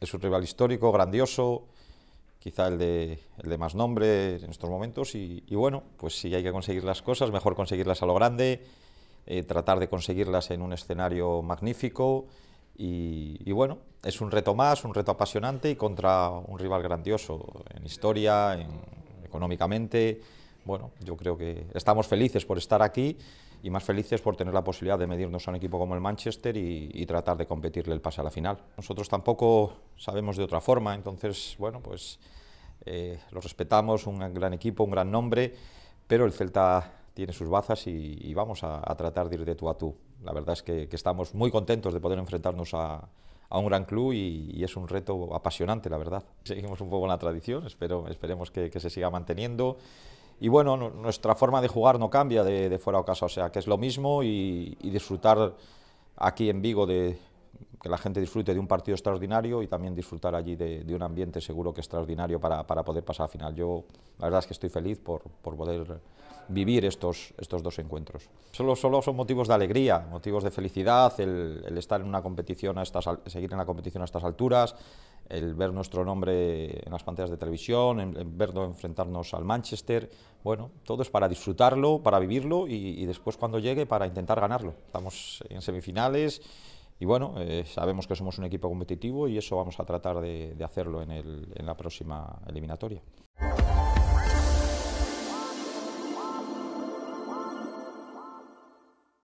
es un rival histórico, grandioso, quizá el de, más nombre en estos momentos. Y, bueno, pues si hay que conseguir las cosas, mejor conseguirlas a lo grande, eh, tratar de conseguirlas en un escenario magnífico. Y, bueno, es un reto más, un reto apasionante y contra un rival grandioso en historia, en, económicamente bueno, yo creo que estamos felices por estar aquí y más felices por tener la posibilidad de medirnos a un equipo como el Manchester y, tratar de competirle el pase a la final. Nosotros tampoco sabemos de otra forma, entonces, bueno, pues eh, lo respetamos, un gran equipo, un gran nombre, pero el Celta tiene sus bazas y, vamos a, tratar de ir de tú a tú. La verdad es que, estamos muy contentos de poder enfrentarnos a, un gran club y, es un reto apasionante, la verdad. Seguimos un poco en la tradición, espero, esperemos que, que se siga manteniendo y bueno, nuestra forma de jugar no cambia de, fuera o casa, o sea que es lo mismo y, disfrutar aquí en Vigo de, que la gente disfrute de un partido extraordinario y también disfrutar allí de, un ambiente seguro que extraordinario para, poder pasar a final. Yo la verdad es que estoy feliz por, poder vivir estos, estos dos encuentros. Solo, solo, son motivos de alegría, motivos de felicidad, el, estar en una competición a seguir en la competición a estas alturas, el ver nuestro nombre en las pantallas de televisión, el verlo enfrentarnos al Manchester, bueno, todo es para disfrutarlo, para vivirlo y, después cuando llegue para intentar ganarlo. Estamos en semifinales y bueno, eh, sabemos que somos un equipo competitivo y eso vamos a tratar de, hacerlo en la próxima eliminatoria.